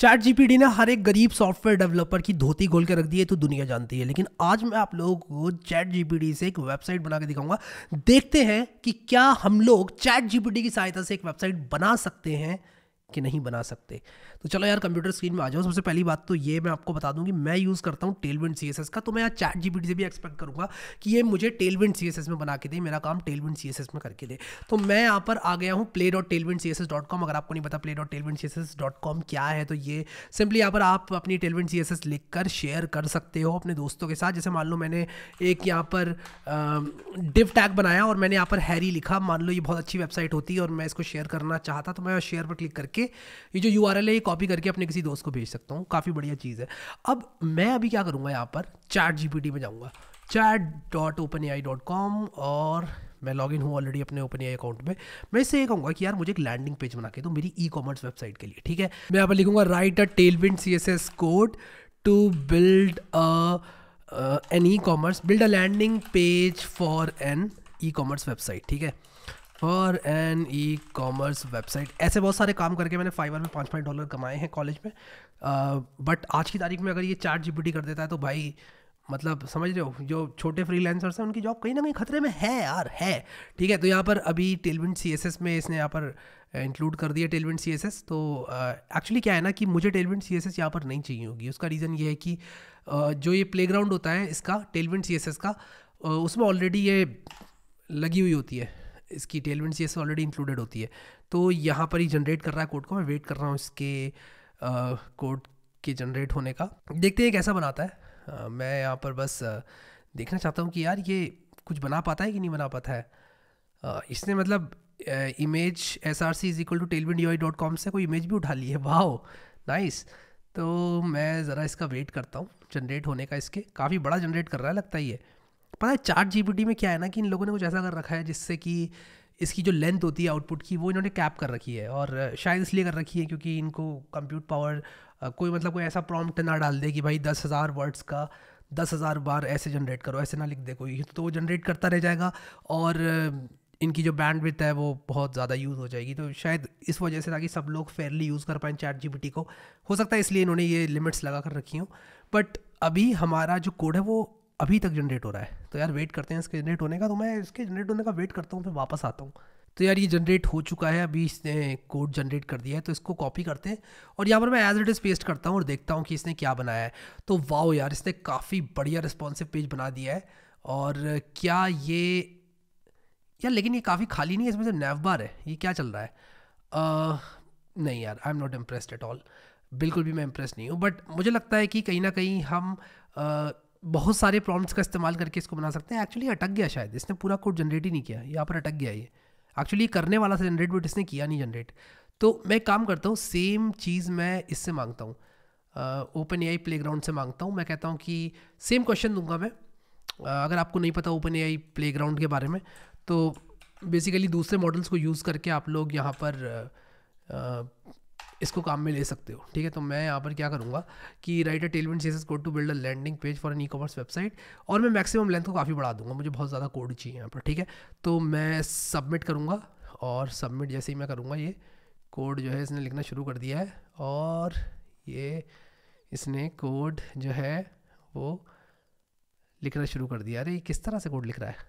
chat GPD ने हर एक गरीब सॉफ्टवेयर डेवलपर की धोती खोल के रख दी है तो दुनिया जानती है लेकिन आज मैं आप लोगों को चैट जीपीडी से एक वेबसाइट बना के दिखाऊंगा देखते हैं कि क्या हम लोग चैट जीपीडी की सहायता से एक वेबसाइट बना सकते हैं कि नहीं बना सकते तो चलो यार कंप्यूटर स्क्रीन में आ जाओ सबसे पहली बात तो ये मैं आपको बता दूँ कि मैं यूज़ करता हूँ टेलविंड सी का तो मैं यार चैट जी से भी एक्सपेक्ट करूँगा कि ये मुझे टेलविंड सी में बना के दे मेरा काम टेलविंड सी में करके दे तो मैं यहाँ पर आ गया हूँ play dot Tailwind C dot com अगर आपको नहीं पता play dot Tailwind C dot com क्या है तो ये सिंपली यहाँ पर आप अपनी टेलविंड सी लिख कर शेयर कर सकते हो अपने दोस्तों के साथ जैसे मान लो मैंने एक यहाँ पर डिव टैग बनाया और मैंने यहाँ पर हैरी लिखा मान लो ये बहुत अच्छी वेबसाइट होती है और मैं इसको शेयर करना चाहता तो मैं शेयर पर क्लिक करके ये जो यू है ये कॉपी करके अपने किसी दोस्त को भेज सकता हूँ काफ़ी बढ़िया चीज़ है अब मैं अभी क्या करूँगा यहाँ पर चैट जी में जाऊँगा chat dot open A I dot com और मैं लॉग इन हूँ ऑलरेडी अपने ओपन आई अकाउंट में मैं इससे ये कहूँगा कि यार मुझे एक लैंडिंग पेज बना के दो तो मेरी ई कॉमर्स वेबसाइट के लिए ठीक है मैं यहाँ पर लिखूंगा write a Tailwind C S S code to build an e commerce build a landing page for an e commerce website ठीक है for an e commerce website ऐसे बहुत सारे काम करके मैंने फाइवर में पाँच पाँच डॉलर कमाए हैं कॉलेज में बट आज की तारीख में अगर ये चार जी कर देता है तो भाई मतलब समझ रहे हो जो छोटे फ्री हैं उनकी जॉब कहीं ना कहीं खतरे में है यार है ठीक है तो यहाँ पर अभी टेलविंट सी में इसने यहाँ पर इंक्लूड कर दिया टेलविंट सी तो एक्चुअली क्या है ना कि मुझे टेलविंट सी एस यहाँ पर नहीं चाहिए होगी उसका रीज़न ये है कि जो ये ग्राउंड होता है इसका टेलविंट सी का उसमें ऑलरेडी ये लगी हुई होती है इसकी Tailwind C S already included होती है तो यहाँ पर ही जनरेट कर रहा है कोड को मैं वेट कर रहा हूँ इसके कोड के जनरेट होने का देखते हैं कैसा बनाता है आ, मैं यहाँ पर बस देखना चाहता हूँ कि यार ये कुछ बना पाता है कि नहीं बना पाता है आ, इसने मतलब image S R C is equal to Tailwind U dot com से कोई इमेज भी उठा ली है वाह नाइस तो मैं ज़रा इसका वेट करता हूँ जनरेट होने का इसके काफ़ी बड़ा जनरेट कर रहा है लगता ही है पता है चार जी में क्या है ना कि इन लोगों ने कुछ ऐसा कर रखा है जिससे कि इसकी जो लेंथ होती है आउटपुट की वो इन्होंने कैप कर रखी है और शायद इसलिए कर रखी है क्योंकि इनको कंप्यूट पावर कोई मतलब कोई ऐसा प्रॉम्प्ट ना डाल दे कि भाई दस हज़ार वर्ड्स का दस हज़ार बार ऐसे जनरेट करो ऐसे ना लिख दे कोई तो वो जनरेट करता रह जाएगा और इनकी जो विथ है वो बहुत ज़्यादा यूज़ हो जाएगी तो शायद इस वजह से ताकि सब लोग फेयरली यूज़ कर पाएँ चैट जी को हो सकता है इसलिए इन्होंने ये लिमिट्स लगा कर रखी हूँ बट अभी हमारा जो कोड है वो अभी तक जनरेट हो रहा है तो यार वेट करते हैं इसके जनरेट होने का तो मैं इसके जनरेट होने का वेट करता हूँ फिर वापस आता हूँ तो यार ये जनरेट हो चुका है अभी इसने कोड जनरेट कर दिया है तो इसको कॉपी करते हैं और यहाँ पर मैं एज इट इज़ पेस्ट करता हूँ और देखता हूँ कि इसने क्या बनाया है तो वाओ यार इसने काफ़ी बढ़िया रिस्पॉन्सिव पेज बना दिया है और क्या ये यार लेकिन ये काफ़ी खाली नहीं है इसमें से नेवबार है ये क्या चल रहा है नहीं यार I am not impressed at all बिल्कुल भी मैं इम्प्रेस नहीं हूँ बट मुझे लगता है कि कहीं ना कहीं हम बहुत सारे प्रॉम्प्ट्स का इस्तेमाल करके इसको बना सकते हैं एक्चुअली अटक गया शायद इसने पूरा कोड जनरेट ही नहीं किया यहाँ पर अटक गया ये एक्चुअली करने वाला था जनरेट बट इसने किया नहीं जनरेट तो मैं काम करता हूँ सेम चीज़ मैं इससे मांगता हूँ open A I playground से मांगता हूँ मैं कहता हूँ कि सेम क्वेश्चन दूंगा मैं uh, अगर आपको नहीं पता open A I playground के बारे में तो बेसिकली दूसरे मॉडल्स को यूज़ करके आप लोग यहाँ पर इसको काम में ले सकते हो ठीक है तो मैं यहाँ पर क्या करूँगा कि write a Tailwind CSS code to build a landing page for an e commerce website और मैं मैक्सिमम लेंथ को काफ़ी बढ़ा दूंगा मुझे बहुत ज़्यादा कोड चाहिए यहाँ पर ठीक है तो मैं सबमिट करूँगा और सबमिट जैसे ही मैं करूँगा ये कोड जो है इसने लिखना शुरू कर दिया है और ये इसने कोड जो है वो लिखना शुरू कर दिया अरे किस तरह से कोड लिख रहा है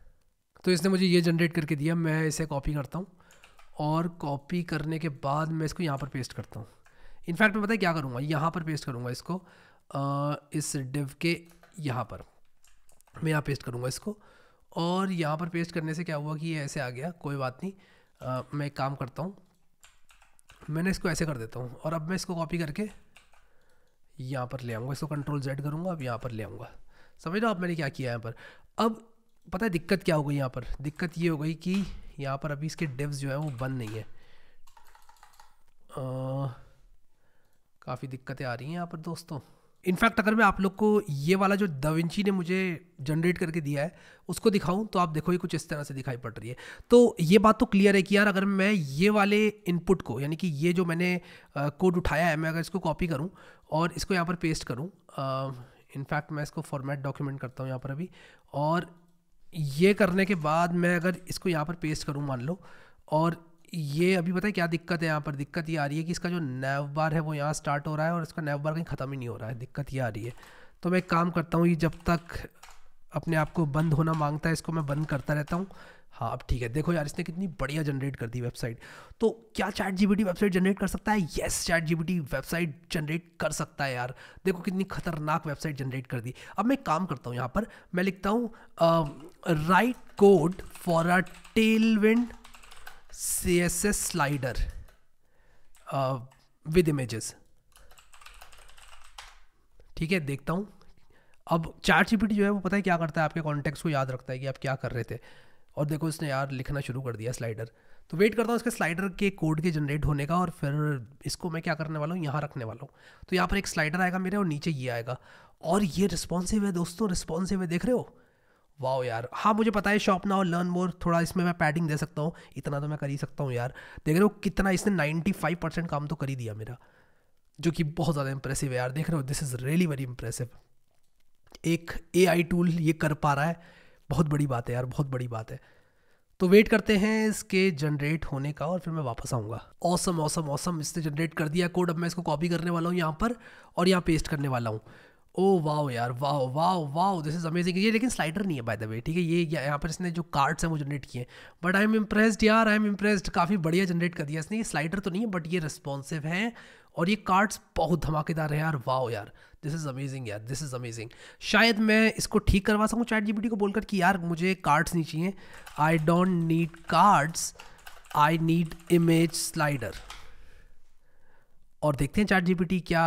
तो इसने मुझे ये जनरेट करके दिया मैं इसे कॉपी करता हूँ और कॉपी करने के बाद मैं इसको यहाँ पर पेस्ट करता हूँ इनफैक्ट मैं पता है क्या करूँगा यहाँ पर पेस्ट करूँगा इसको आ, इस डिव के यहाँ पर मैं यहाँ पेस्ट करूँगा इसको और यहाँ पर पेस्ट करने से क्या हुआ कि ये ऐसे आ गया कोई बात नहीं आ, मैं एक काम करता हूँ मैंने इसको ऐसे कर देता हूँ और अब मैं इसको कॉपी करके यहाँ पर ले आऊँगा इसको कंट्रोल जेड करूँगा अब यहाँ पर ले आऊँगा समझ लो आप मैंने क्या किया यहाँ पर अब पता है दिक्कत क्या हो गई यहाँ पर दिक्कत ये हो गई कि यहाँ पर अभी इसके डिव्स जो है वो बंद नहीं है काफ़ी दिक्कतें आ रही हैं यहाँ पर दोस्तों इनफैक्ट अगर मैं आप लोग को ये वाला जो दविंची ने मुझे जनरेट करके दिया है उसको दिखाऊं तो आप देखो ये कुछ इस तरह से दिखाई पड़ रही है तो ये बात तो क्लियर है कि यार अगर मैं ये वाले इनपुट को यानी कि ये जो मैंने कोड उठाया है मैं अगर इसको कॉपी करूं और इसको यहाँ पर पेस्ट करूं इनफैक्ट मैं इसको फॉर्मेट डॉक्यूमेंट करता हूँ यहाँ पर अभी और ये करने के बाद मैं अगर इसको यहाँ पर पेस्ट करूँ मान लो और ये अभी पता है क्या दिक्कत है यहाँ पर दिक्कत ये आ रही है कि इसका जो नैव बार है वो यहाँ स्टार्ट हो रहा है और इसका नैव बार कहीं ख़त्म ही नहीं हो रहा है दिक्कत ये आ रही है तो मैं एक काम करता हूँ ये जब तक अपने आप को बंद होना मांगता है इसको मैं बंद करता रहता हूँ हाँ अब ठीक है देखो यार इसने कितनी बढ़िया जनरेट कर दी वेबसाइट तो क्या चैट जीबीटी वेबसाइट जनरेट कर सकता है yes chat GPT website generate कर सकता है यार देखो कितनी खतरनाक वेबसाइट जनरेट कर दी अब मैं काम करता हूँ यहाँ पर मैं लिखता हूँ write code for a Tailwind C S S slider with images ठीक है देखता हूँ अब चैट जीपीटी जो है वो पता है क्या करता है आपके कॉन्टेक्ट को याद रखता है कि आप क्या कर रहे थे और देखो इसने यार लिखना शुरू कर दिया स्लाइडर तो वेट करता हूँ इसके स्लाइडर के कोड के जनरेट होने का और फिर इसको मैं क्या करने वाला हूँ यहाँ रखने वाला हूँ तो यहाँ पर एक स्लाइडर आएगा मेरे और नीचे ये आएगा और ये रिस्पॉन्सिव है दोस्तों रिस्पॉन्सिव है देख रहे हो वाह यार हाँ मुझे पता है शॉप ना और लर्न मोर थोड़ा इसमें मैं पैडिंग दे सकता हूँ इतना तो मैं कर ही सकता हूँ यार देख रहे हो कितना इसने नाइन्टी फाइव परसेंट काम तो कर ही दिया मेरा जो कि बहुत ज़्यादा इंप्रेसिव है यार देख रहे हो this is really very impressive एक ए टूल ये कर पा रहा है बहुत बड़ी बात है यार बहुत बड़ी बात है तो वेट करते हैं इसके जनरेट होने का और फिर मैं वापस आऊँगा औसम औसम औसम इसने जनरेट कर दिया कोड अब मैं इसको कॉपी करने वाला हूँ यहाँ पर और यहाँ पेस्ट करने वाला हूँ ओ वाओ यार wow wow wow this is amazing ये लेकिन स्लाइडर नहीं है बाय द वे ठीक है ये यहाँ पर इसने जो कार्ड्स हैं वो जनरेट किए बट आई एम इम्प्रेस्ड यार आई एम इम्प्रेस्ड काफ़ी बढ़िया जनरेट कर दिया इसने ये स्लाइडर तो नहीं है बट ये रिस्पॉन्सिव है और ये कार्ड्स बहुत धमाकेदार है यार वाह यार दिस इज़ अमेजिंग यार दिस इज़ अमेजिंग शायद मैं इसको ठीक करवा सकूँ चैट जी को बोलकर कि यार मुझे कार्ड्स नहीं चाहिए I don't need cards I need image slider और देखते हैं चैट जी क्या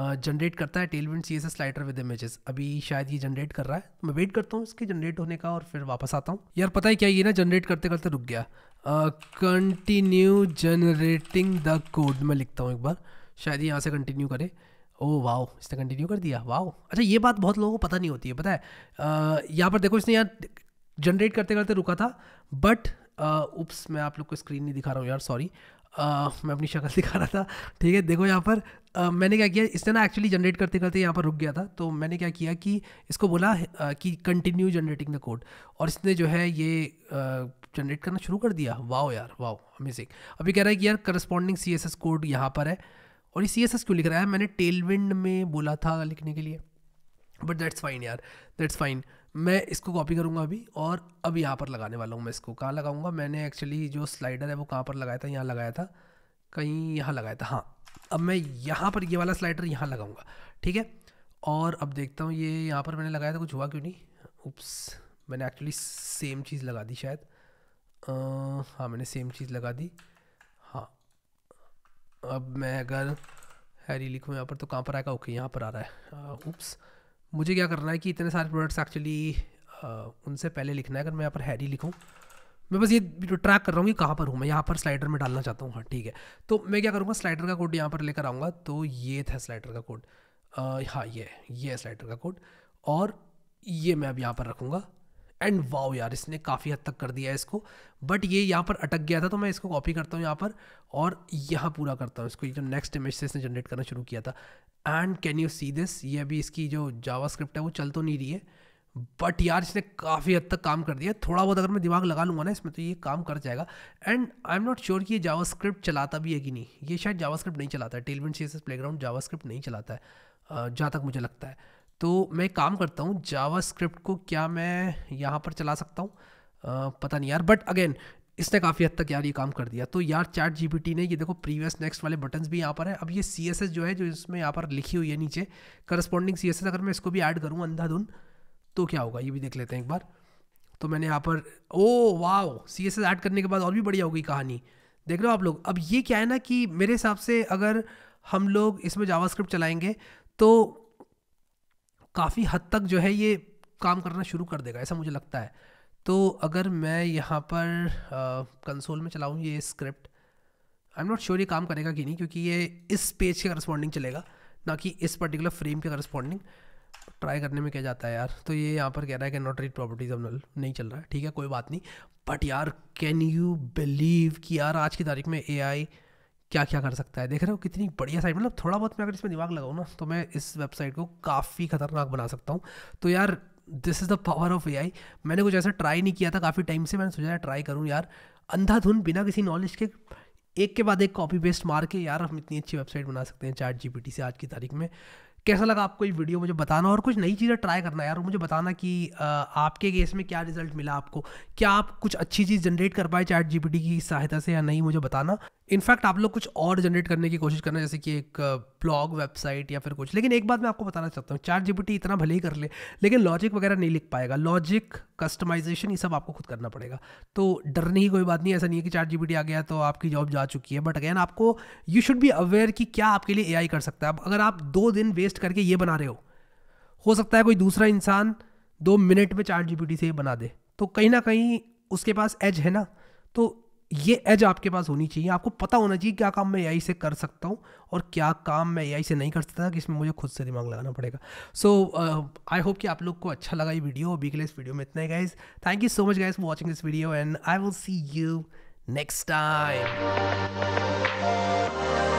जनरेट करता है Tailwind C S S slider with images अभी शायद ये जनरेट कर रहा है मैं वेट करता हूँ इसके जनरेट होने का और फिर वापस आता हूँ यार पता है क्या ये ना जनरेट करते करते रुक गया कंटिन्यू जनरेटिंग द कोड मैं लिखता हूँ एक बार शायद यहाँ से कंटिन्यू करे ओ वाओ इसने कंटिन्यू कर दिया वाओ अच्छा ये बात बहुत लोगों को पता नहीं होती है पता है यहाँ पर देखो इसने यहाँ जनरेट करते करते रुका था बट उप्स मैं आप लोग को स्क्रीन नहीं दिखा रहा हूँ यार सॉरी आ, मैं अपनी शक्ल दिखा रहा था ठीक है देखो यहाँ पर आ, मैंने क्या किया इसने ना एक्चुअली जनरेट करते करते यहाँ पर रुक गया था तो मैंने क्या किया कि इसको बोला आ, कि कंटिन्यू जनरेटिंग द कोड और इसने जो है ये जनरेट करना शुरू कर दिया वाओ यार वाओ अमेजिंग अभी कह रहा है कि यार corresponding C S S code यहाँ पर है और ये सी एस एस क्यों लिख रहा है मैंने टेलविंड में बोला था लिखने के लिए बट दैट्स फाइन यार दैट्स फाइन मैं इसको कॉपी करूँगा अभी और अब यहाँ पर लगाने वाला हूँ मैं इसको कहाँ लगाऊँगा मैंने एक्चुअली जो स्लाइडर है वो कहाँ पर लगाया था यहाँ लगाया था कहीं यहाँ लगाया था हाँ अब मैं यहाँ पर ये वाला स्लाइडर यहाँ लगाऊँगा ठीक है और अब देखता हूँ ये यहाँ पर मैंने लगाया था कुछ हुआ क्यों नहीं उप्स मैंने एक्चुअली सेम चीज़ लगा दी शायद आ, हाँ मैंने सेम चीज़ लगा दी हाँ अब मैं अगर हैरी लिखूँ यहाँ पर तो कहाँ पर आएगा ओके यहाँ पर आ रहा है उप्स मुझे क्या करना है कि इतने सारे प्रोडक्ट्स एक्चुअली उनसे पहले लिखना है अगर मैं यहाँ पर हैरी लिखूँ मैं बस ये ट्रैक कर रहा हूँ कि कहाँ पर हूँ मैं यहाँ पर स्लाइडर में डालना चाहता हूँ हाँ ठीक है तो मैं क्या करूँगा स्लाइडर का कोड यहाँ पर लेकर आऊँगा तो ये था स्लाइडर का कोड हाँ ये ये है स्लाइडर का कोड और ये मैं अब यहाँ पर रखूँगा एंड वाओ यार इसने काफ़ी हद तक कर दिया है इसको बट ये यहाँ पर अटक गया था तो मैं इसको कॉपी करता हूँ यहाँ पर और यहाँ पूरा करता हूँ इसको जो नेक्स्ट इमेज से इसने जनरेट करना शुरू किया था and can you see this ये अभी इसकी जो जावा स्क्रिप्ट है वो चल तो नहीं रही है बट यार इसने काफ़ी हद तक काम कर दिया थोड़ा बहुत अगर मैं दिमाग लगा लूँगा ना इसमें तो ये काम कर जाएगा and I am not sure कि ये जावास्क्रिप्ट चलाता भी है कि नहीं ये शायद जावास्क्रिप्ट नहीं चलाता है Tailwind C S playground JavaScript नहीं चलाता है जहाँ तक मुझे लगता है तो मैं काम करता हूँ जावा स्क्रिप्ट को क्या मैं यहाँ पर चला सकता हूँ पता नहीं यार बट अगेन इसने काफ़ी हद तक यार ये काम कर दिया तो यार चैट जीपीटी ने ये देखो प्रीवियस नेक्स्ट वाले बटन्स भी यहाँ पर है अब ये सी जो है जो इसमें यहाँ पर लिखी हुई है नीचे करस्पॉन्डिंग सी अगर मैं इसको भी ऐड करूँ अंधाधुन तो क्या होगा ये भी देख लेते हैं एक बार तो मैंने यहाँ पर ओ वाह सी एस ऐड करने के बाद और भी बढ़िया हो गई कहानी देख रहे हो आप लोग अब ये क्या है ना कि मेरे हिसाब से अगर हम लोग इसमें जावा चलाएंगे तो काफ़ी हद तक जो है ये काम करना शुरू कर देगा ऐसा मुझे लगता है तो अगर मैं यहाँ पर कंसोल में चलाऊँ ये script I am not sure ये काम करेगा कि नहीं क्योंकि ये इस पेज के करस्पॉन्डिंग चलेगा ना कि इस पर्टिकुलर फ्रेम के करस्पॉन्डिंग ट्राई करने में क्या जाता है यार तो ये यहाँ पर कह रहा है कि not read properties of null नहीं चल रहा है ठीक है कोई बात नहीं बट यार कैन यू बिलीव कि यार आज की तारीख में ए आई क्या क्या कर सकता है देख रहे हो कितनी बढ़िया साइट मतलब थोड़ा बहुत मैं अगर इसमें दिमाग लगाऊँ ना तो मैं इस वेबसाइट को काफ़ी ख़तरनाक बना सकता हूँ तो यार this is the power of A मैंने कुछ ऐसा ट्राई नहीं किया था काफ़ी टाइम से मैंने सोचा ट्राई करूँ यार अंधाधुन बिना किसी नॉलेज के एक के बाद एक कॉपी पेस्ट मार के यार हम इतनी अच्छी वेबसाइट बना सकते हैं चार्ट जीपीटी से आज की तारीख में कैसा लगा आपको ये वीडियो मुझे बताना और कुछ नई चीज़ें ट्राई करना यार मुझे बताना कि आपके केस में क्या रिजल्ट मिला आपको क्या आप कुछ अच्छी चीज़ जनरेट कर पाए चैट जीपीटी की सहायता से या नहीं मुझे बताना इनफैक्ट आप लोग कुछ और जनरेट करने की कोशिश करना जैसे कि एक ब्लॉग uh, वेबसाइट या फिर कुछ लेकिन एक बात मैं आपको बताना चाहता हूँ चार जी इतना भले ही कर ले लेकिन लॉजिक वगैरह नहीं लिख पाएगा लॉजिक कस्टमाइजेशन ये सब आपको खुद करना पड़ेगा तो डरने की कोई बात नहीं ऐसा नहीं है कि चार जी आ गया तो आपकी जॉब जा चुकी है बट अगैन आपको यू शुड बी अवेयर कि क्या आपके लिए ए कर सकता है अब अगर आप दो दिन वेस्ट करके ये बना रहे हो हो सकता है कोई दूसरा इंसान दो मिनट में चार जी से ये बना दे तो कहीं ना कहीं उसके पास एज है ना तो ये एज आपके पास होनी चाहिए आपको पता होना चाहिए क्या काम मैं यही से कर सकता हूँ और क्या काम मैं यही से नहीं कर सकता कि इसमें मुझे खुद से दिमाग लगाना पड़ेगा सो आई होप कि आप लोग को अच्छा लगा ये वीडियो अभी के लिए इस वीडियो में इतना ही guys thank you so much guys for watching this video and I will see you next time